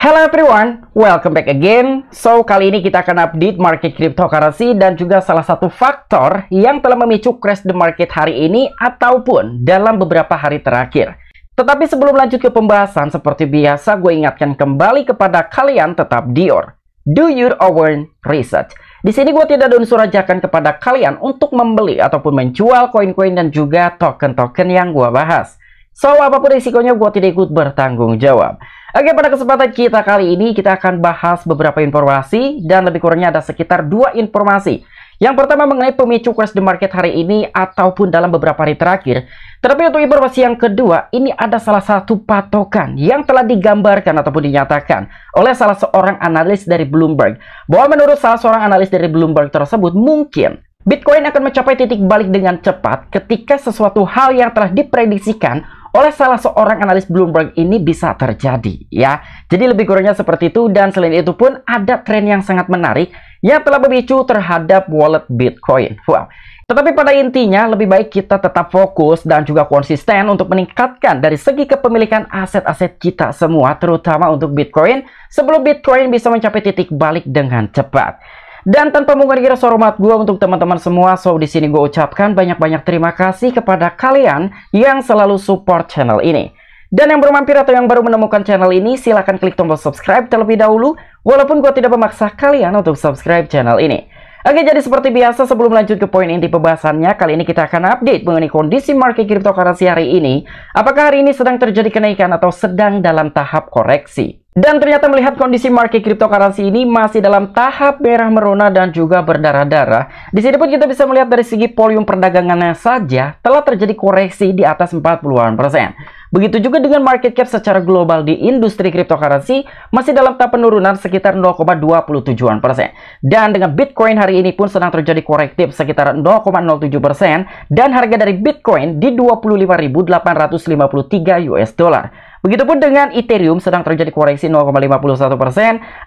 Hello everyone, welcome back again. So, kali ini kita akan update market cryptocurrency dan juga salah satu faktor yang telah memicu crash the market hari ini ataupun dalam beberapa hari terakhir. Tetapi sebelum lanjut ke pembahasan, seperti biasa gue ingatkan kembali kepada kalian tetap Dior. Do your own research. Di sini gue tidak unsurajakan kepada kalian untuk membeli ataupun menjual koin-koin dan juga token-token yang gue bahas. So, apapun risikonya gue tidak ikut bertanggung jawab. Oke, pada kesempatan kita kali ini kita akan bahas beberapa informasi dan lebih kurangnya ada sekitar dua informasi. Yang pertama mengenai pemicu crash the market hari ini ataupun dalam beberapa hari terakhir. Tapi untuk informasi yang kedua, ini ada salah satu patokan yang telah digambarkan ataupun dinyatakan oleh salah seorang analis dari Bloomberg. Bahwa menurut salah seorang analis dari Bloomberg tersebut, mungkin Bitcoin akan mencapai titik balik dengan cepat ketika sesuatu hal yang telah diprediksikan oleh salah seorang analis Bloomberg ini bisa terjadi ya. Jadi lebih kurangnya seperti itu dan selain itu pun ada tren yang sangat menarik yang telah memicu terhadap wallet Bitcoin. Wow. Tetapi pada intinya lebih baik kita tetap fokus dan juga konsisten untuk meningkatkan dari segi kepemilikan aset-aset kita semua terutama untuk Bitcoin sebelum Bitcoin bisa mencapai titik balik dengan cepat. Dan tanpa mengurangi rasa hormat gue untuk teman-teman semua, so di sini gue ucapkan banyak-banyak terima kasih kepada kalian yang selalu support channel ini. Dan yang belum mampir atau yang baru menemukan channel ini, silahkan klik tombol subscribe terlebih dahulu, walaupun gue tidak memaksa kalian untuk subscribe channel ini. Oke, jadi seperti biasa sebelum lanjut ke poin inti pembahasannya, kali ini kita akan update mengenai kondisi market cryptocurrency hari ini. Apakah hari ini sedang terjadi kenaikan atau sedang dalam tahap koreksi? Dan ternyata melihat kondisi market cryptocurrency ini masih dalam tahap merah merona dan juga berdarah-darah. Di sini pun kita bisa melihat dari segi volume perdagangannya saja telah terjadi koreksi di atas 40-an persen. Begitu juga dengan market cap secara global di industri cryptocurrency masih dalam tahap penurunan sekitar 0,27-an persen. Dan dengan Bitcoin hari ini pun sedang terjadi korektif sekitar 0,07 persen dan harga dari Bitcoin di 25.853 US dollar. Begitupun dengan Ethereum sedang terjadi koreksi 0,51%,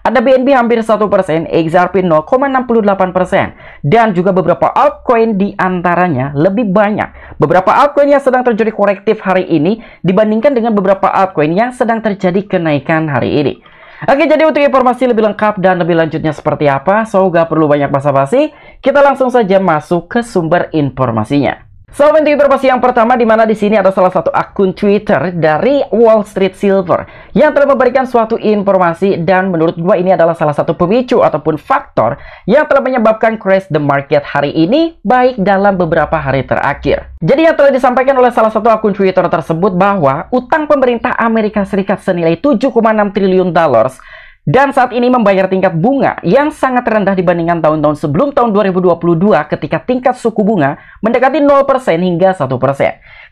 ada BNB hampir 1%, XRP 0,68%, dan juga beberapa altcoin di antaranya lebih banyak. Beberapa altcoin yang sedang terjadi korektif hari ini dibandingkan dengan beberapa altcoin yang sedang terjadi kenaikan hari ini. Oke, jadi untuk informasi lebih lengkap dan lebih lanjutnya seperti apa, so gak perlu banyak basa-basi, kita langsung saja masuk ke sumber informasinya. So, untuk informasi yang pertama di mana di sini ada salah satu akun Twitter dari Wall Street Silver yang telah memberikan suatu informasi dan menurut gua ini adalah salah satu pemicu ataupun faktor yang telah menyebabkan crash the market hari ini baik dalam beberapa hari terakhir. Jadi yang telah disampaikan oleh salah satu akun Twitter tersebut bahwa utang pemerintah Amerika Serikat senilai 7,6 triliun dollars dan saat ini membayar tingkat bunga yang sangat rendah dibandingkan tahun-tahun sebelum tahun 2022 ketika tingkat suku bunga mendekati 0% hingga 1%.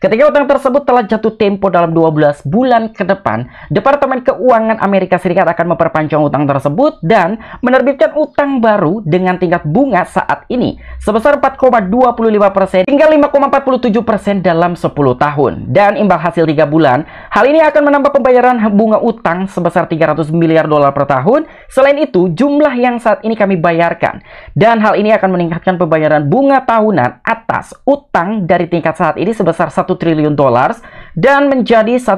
Ketika utang tersebut telah jatuh tempo dalam 12 bulan ke depan, Departemen Keuangan Amerika Serikat akan memperpanjang utang tersebut dan menerbitkan utang baru dengan tingkat bunga saat ini sebesar 4,25% hingga 5,47% dalam 10 tahun. Dan imbal hasil 3 bulan, hal ini akan menambah pembayaran bunga utang sebesar 300 miliar dolar per per tahun. Selain itu, jumlah yang saat ini kami bayarkan. Dan hal ini akan meningkatkan pembayaran bunga tahunan atas utang dari tingkat saat ini sebesar 1 triliun dolar dan menjadi 1,3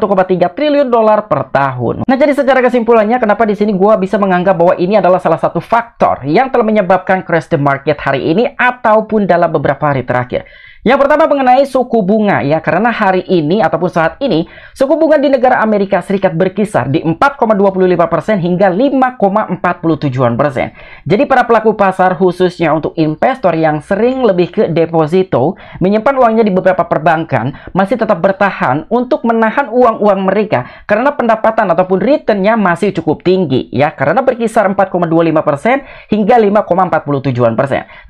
triliun dolar per tahun. Nah, jadi secara kesimpulannya, kenapa di sini gua bisa menganggap bahwa ini adalah salah satu faktor yang telah menyebabkan crash the market hari ini ataupun dalam beberapa hari terakhir. Yang pertama mengenai suku bunga ya, karena hari ini ataupun saat ini suku bunga di negara Amerika Serikat berkisar di 4,25% hingga 5,47%. Jadi para pelaku pasar khususnya untuk investor yang sering lebih ke deposito, menyimpan uangnya di beberapa perbankan, masih tetap bertahan untuk menahan uang-uang mereka karena pendapatan ataupun returnnya masih cukup tinggi ya, karena berkisar 4,25% hingga 5,47%.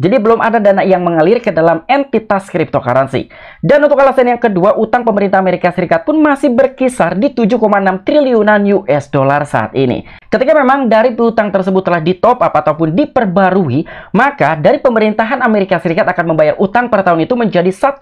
Jadi belum ada dana yang mengalir ke dalam entitas kripto cryptocurrency. Dan untuk alasan yang kedua, utang pemerintah Amerika Serikat pun masih berkisar di 7,6 triliunan US dollar saat ini. Ketika memang dari piutang tersebut telah ditop up ataupun diperbarui, maka dari pemerintahan Amerika Serikat akan membayar utang per tahun itu menjadi 1,3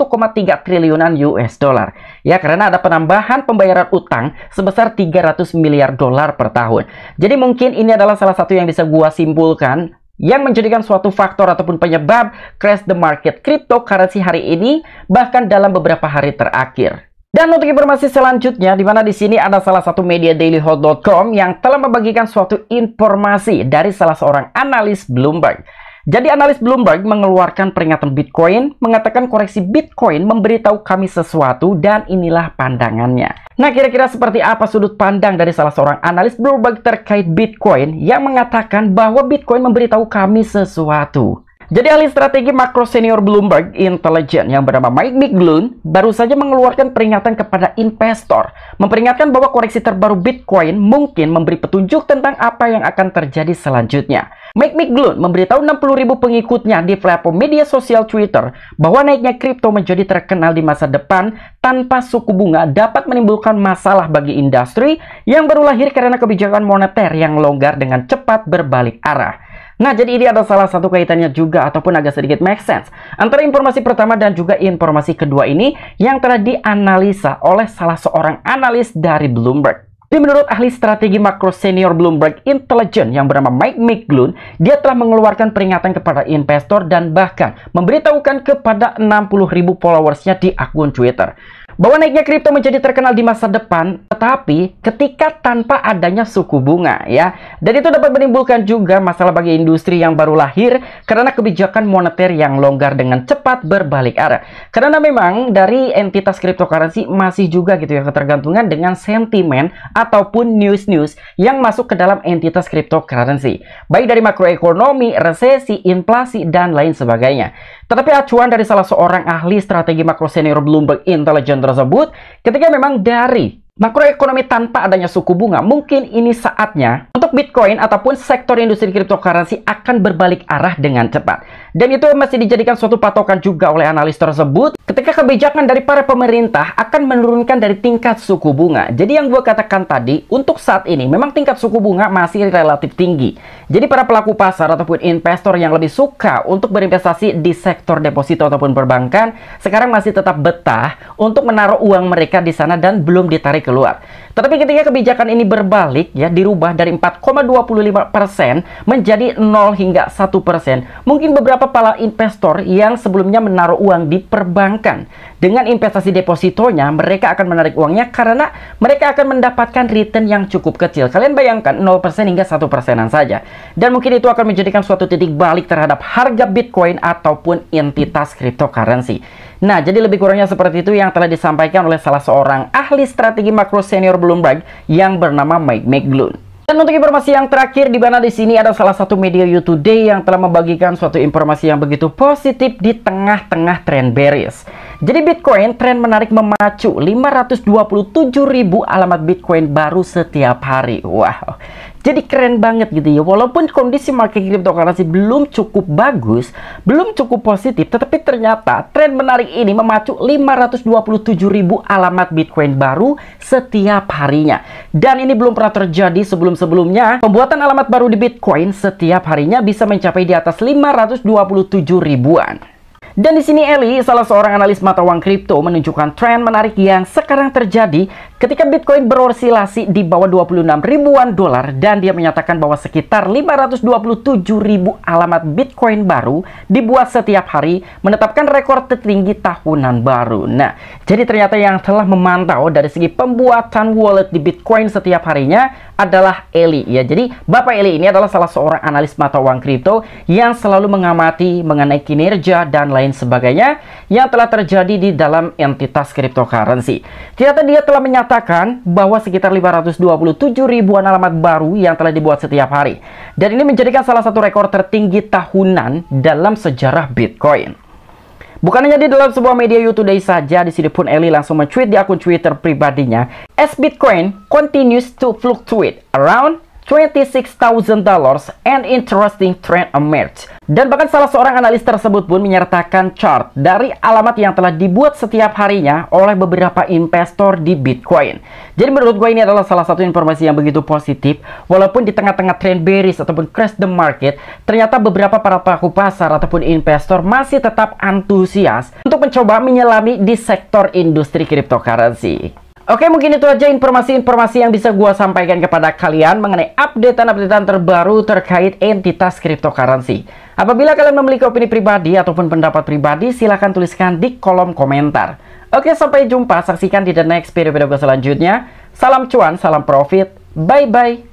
triliunan US dollar. Ya, karena ada penambahan pembayaran utang sebesar 300 miliar dolar per tahun. Jadi mungkin ini adalah salah satu yang bisa gua simpulkan yang menjadikan suatu faktor ataupun penyebab crash the market cryptocurrency hari ini bahkan dalam beberapa hari terakhir. Dan untuk informasi selanjutnya, di mana di sini ada salah satu media dailyhot.com yang telah membagikan suatu informasi dari salah seorang analis Bloomberg jadi analis Bloomberg mengeluarkan peringatan Bitcoin, mengatakan koreksi Bitcoin memberitahu kami sesuatu dan inilah pandangannya. Nah kira-kira seperti apa sudut pandang dari salah seorang analis Bloomberg terkait Bitcoin yang mengatakan bahwa Bitcoin memberitahu kami sesuatu. Jadi ahli strategi makro senior Bloomberg Intelligence yang bernama Mike McGlone baru saja mengeluarkan peringatan kepada investor, memperingatkan bahwa koreksi terbaru Bitcoin mungkin memberi petunjuk tentang apa yang akan terjadi selanjutnya. Mike McGlone memberitahu 60.000 pengikutnya di platform media sosial Twitter bahwa naiknya kripto menjadi terkenal di masa depan tanpa suku bunga dapat menimbulkan masalah bagi industri yang baru lahir karena kebijakan moneter yang longgar dengan cepat berbalik arah. Nah, jadi ini ada salah satu kaitannya juga ataupun agak sedikit make sense. Antara informasi pertama dan juga informasi kedua ini yang telah dianalisa oleh salah seorang analis dari Bloomberg. Jadi menurut ahli strategi makro senior Bloomberg Intelligent yang bernama Mike McGlone, dia telah mengeluarkan peringatan kepada investor dan bahkan memberitahukan kepada 60 ribu followersnya di akun Twitter bahwa naiknya kripto menjadi terkenal di masa depan, tetapi ketika tanpa adanya suku bunga ya. Dan itu dapat menimbulkan juga masalah bagi industri yang baru lahir karena kebijakan moneter yang longgar dengan cepat berbalik arah. Karena memang dari entitas cryptocurrency masih juga gitu ya ketergantungan dengan sentimen ataupun news-news yang masuk ke dalam entitas cryptocurrency. Baik dari makroekonomi, resesi, inflasi, dan lain sebagainya. Tetapi acuan dari salah seorang ahli strategi makro senior Bloomberg Intelligence tersebut, ketika memang dari makroekonomi tanpa adanya suku bunga, mungkin ini saatnya untuk Bitcoin ataupun sektor industri cryptocurrency akan berbalik arah dengan cepat. Dan itu masih dijadikan suatu patokan juga oleh analis tersebut ketika kebijakan dari para pemerintah akan menurunkan dari tingkat suku bunga. Jadi yang gue katakan tadi, untuk saat ini memang tingkat suku bunga masih relatif tinggi. Jadi para pelaku pasar ataupun investor yang lebih suka untuk berinvestasi di sektor deposito ataupun perbankan, sekarang masih tetap betah untuk menaruh uang mereka di sana dan belum ditarik keluar. Tetapi ketika kebijakan ini berbalik ya dirubah dari 4,25% menjadi 0 hingga 1%, mungkin beberapa pala investor yang sebelumnya menaruh uang di perbankan dengan investasi depositonya mereka akan menarik uangnya karena mereka akan mendapatkan return yang cukup kecil. Kalian bayangkan 0% hingga 1%an saja. Dan mungkin itu akan menjadikan suatu titik balik terhadap harga Bitcoin ataupun entitas cryptocurrency. Nah, jadi lebih kurangnya seperti itu yang telah disampaikan oleh salah seorang ahli strategi makro senior Bloomberg yang bernama Mike McGlone. Dan untuk informasi yang terakhir di mana di sini ada salah satu media YouTube Day yang telah membagikan suatu informasi yang begitu positif di tengah-tengah tren bearish. Jadi Bitcoin tren menarik memacu 527.000 alamat Bitcoin baru setiap hari. Wow. Jadi keren banget gitu ya. Walaupun kondisi market cryptocurrency belum cukup bagus, belum cukup positif, tetapi ternyata tren menarik ini memacu 527.000 alamat Bitcoin baru setiap harinya. Dan ini belum pernah terjadi sebelum-sebelumnya. Pembuatan alamat baru di Bitcoin setiap harinya bisa mencapai di atas 527 ribuan. Dan di sini Eli, salah seorang analis mata uang kripto menunjukkan tren menarik yang sekarang terjadi ketika Bitcoin berorsilasi di bawah 26 ribuan dolar dan dia menyatakan bahwa sekitar 527 ribu alamat Bitcoin baru dibuat setiap hari menetapkan rekor tertinggi tahunan baru. Nah, jadi ternyata yang telah memantau dari segi pembuatan wallet di Bitcoin setiap harinya adalah Eli ya. Jadi Bapak Eli ini adalah salah seorang analis mata uang kripto yang selalu mengamati mengenai kinerja dan lain sebagainya yang telah terjadi di dalam entitas cryptocurrency. Ternyata dia telah menyatakan bahwa sekitar 527 ribuan alamat baru yang telah dibuat setiap hari. Dan ini menjadikan salah satu rekor tertinggi tahunan dalam sejarah Bitcoin. Bukan hanya di dalam sebuah media YouTube saja, di sini pun Eli langsung mencuit di akun Twitter pribadinya, as Bitcoin continues to fluctuate around $26,000 and interesting trend emerged. Dan bahkan salah seorang analis tersebut pun menyertakan chart dari alamat yang telah dibuat setiap harinya oleh beberapa investor di Bitcoin. Jadi menurut gue ini adalah salah satu informasi yang begitu positif. Walaupun di tengah-tengah trend bearish ataupun crash the market, ternyata beberapa para pelaku pasar ataupun investor masih tetap antusias untuk mencoba menyelami di sektor industri cryptocurrency. Oke, mungkin itu aja informasi-informasi yang bisa gue sampaikan kepada kalian mengenai updatean-updatean terbaru terkait entitas cryptocurrency. Apabila kalian memiliki opini pribadi ataupun pendapat pribadi, silahkan tuliskan di kolom komentar. Oke, sampai jumpa. Saksikan di the next video-video gue selanjutnya. Salam cuan, salam profit. Bye-bye.